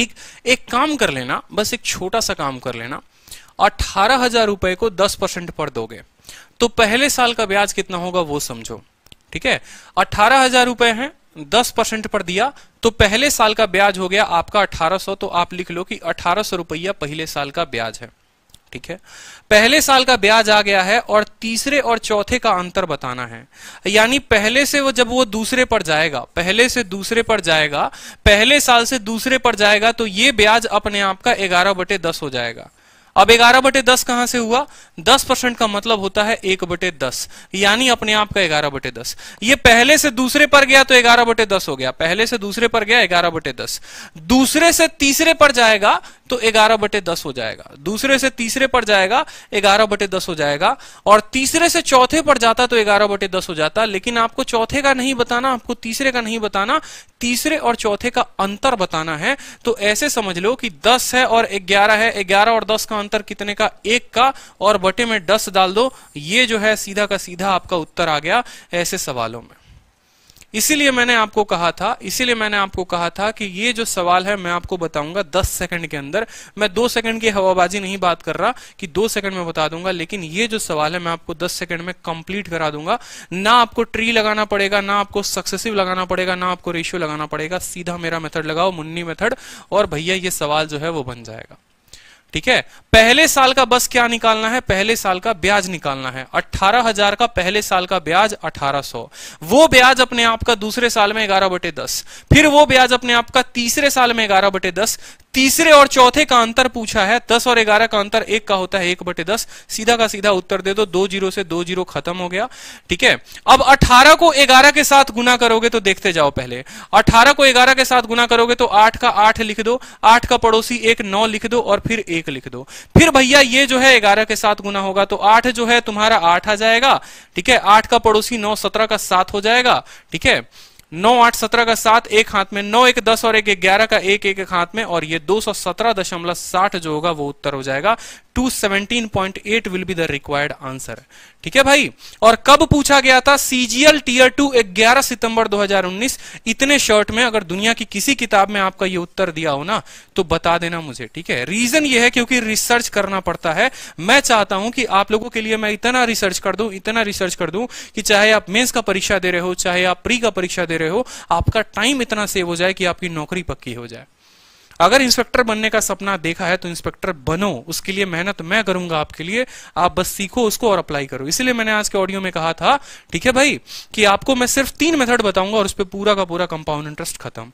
ठीक एक काम कर लेना बस एक छोटा सा काम कर लेना अठारह हजार रुपए को दस परसेंट पर दोगे तो पहले साल का ब्याज कितना होगा वो समझो ठीक है अठारह हजार रुपए है दस परसेंट पर दिया तो पहले साल का ब्याज हो गया आपका अठारह सौ तो आप लिख लो कि अठारह सौ रुपया पहले साल का ब्याज है ठीक है पहले साल का ब्याज आ गया है और तीसरे और चौथे का अंतर बताना है यानी पहले से वो जब वो दूसरे पर जाएगा पहले से दूसरे पर जाएगा पहले साल से दूसरे पर जाएगा तो ये ब्याज अपने आप का ग्यारह बटे दस हो जाएगा अब ग्यारह बटे दस कहां से हुआ दस परसेंट का मतलब होता है एक बटे दस यानी अपने आप का ग्यारह बटे दस ये पहले से दूसरे पर गया तो ग्यारह बटे दस हो गया पहले से दूसरे पर गया ग्यारह बटे दस दूसरे से तीसरे पर जाएगा तो ग्यारह बटे दस हो जाएगा दूसरे से तीसरे पर जाएगा ग्यारह बटे दस हो जाएगा और तीसरे से चौथे पर जाता तो ग्यारह बटे दस हो जाता लेकिन आपको चौथे का नहीं बताना आपको तीसरे का नहीं बताना तीसरे और चौथे का अंतर बताना है तो ऐसे समझ लो कि दस है और ग्यारह है ग्यारह और दस कहां अंतर कितने का एक का और बटे में दस डाल दो ये जो है सीधा का सीधा आपका उत्तर आ गया ऐसे सवालों में इसीलिए मैंने आपको कहा था इसीलिए मैंने आपको कहा था कि ये जो सवाल है मैं आपको बताऊंगा दस सेकंड के अंदर मैं दो सेकंड की हवाबाजी नहीं बात कर रहा कि दो सेकंड में बता दूंगा लेकिन ये जो सवाल है मैं आपको दस सेकंड में कंप्लीट करा दूंगा ना आपको ट्री लगाना पड़ेगा ना आपको सक्सेसिव लगाना पड़ेगा ना आपको रेशियो लगाना पड़ेगा सीधा मेरा मेथड लगाओ मुन्नी मेथड और भैया ये सवाल जो है वो बन जाएगा ठीक है पहले साल का बस क्या निकालना है पहले साल का ब्याज निकालना है अठारह हजार का पहले साल का ब्याज अठारह सौ वो ब्याज अपने आप का दूसरे साल में ग्यारह बटे दस फिर वो ब्याज अपने आप का तीसरे साल में ग्यारह बटे दस तीसरे और चौथे का अंतर पूछा है दस और ग्यारह का अंतर एक का होता है एक बटे दस सीधा का सीधा उत्तर दे दो दो जीरो से दो जीरो खत्म हो गया ठीक है अब अठारह को ग्यारह के साथ गुना करोगे तो देखते जाओ पहले अठारह को ग्यारह के साथ गुना करोगे तो आठ का आठ लिख दो आठ का पड़ोसी एक नौ लिख दो और फिर एक लिख दो फिर भैया ये जो है ग्यारह के साथ गुना होगा तो आठ जो है तुम्हारा आठ आ जाएगा ठीक है आठ का पड़ोसी नौ सत्रह का सात हो जाएगा ठीक है नौ आठ सत्रह का सात एक हाथ में नौ एक दस और एक ग्यारह का एक एक, हाथ में और ये दो सौ सत्रह दशमलव साठ जो होगा वो उत्तर हो जाएगा 217.8 will be the required answer ठीक है भाई और कब पूछा गया था सीजीएल टीयर टू 11 सितंबर 2019 इतने शर्ट में अगर दुनिया की किसी किताब में आपका ये उत्तर दिया हो ना तो बता देना मुझे ठीक है रीजन ये है क्योंकि रिसर्च करना पड़ता है मैं चाहता हूं कि आप लोगों के लिए मैं इतना रिसर्च कर दू इतना रिसर्च कर दू कि चाहे आप मेन्स का परीक्षा दे रहे हो चाहे आप प्री का परीक्षा दे रहे हो आपका टाइम इतना सेव हो जाए कि आपकी नौकरी पक्की हो जाए अगर इंस्पेक्टर बनने का सपना देखा है तो इंस्पेक्टर बनो उसके लिए मेहनत मैं करूंगा आपके लिए आप बस सीखो उसको और अप्लाई करो इसलिए मैंने आज के ऑडियो में कहा था ठीक है भाई कि आपको मैं सिर्फ तीन मेथड बताऊंगा और उस पर पूरा का पूरा कंपाउंड इंटरेस्ट खत्म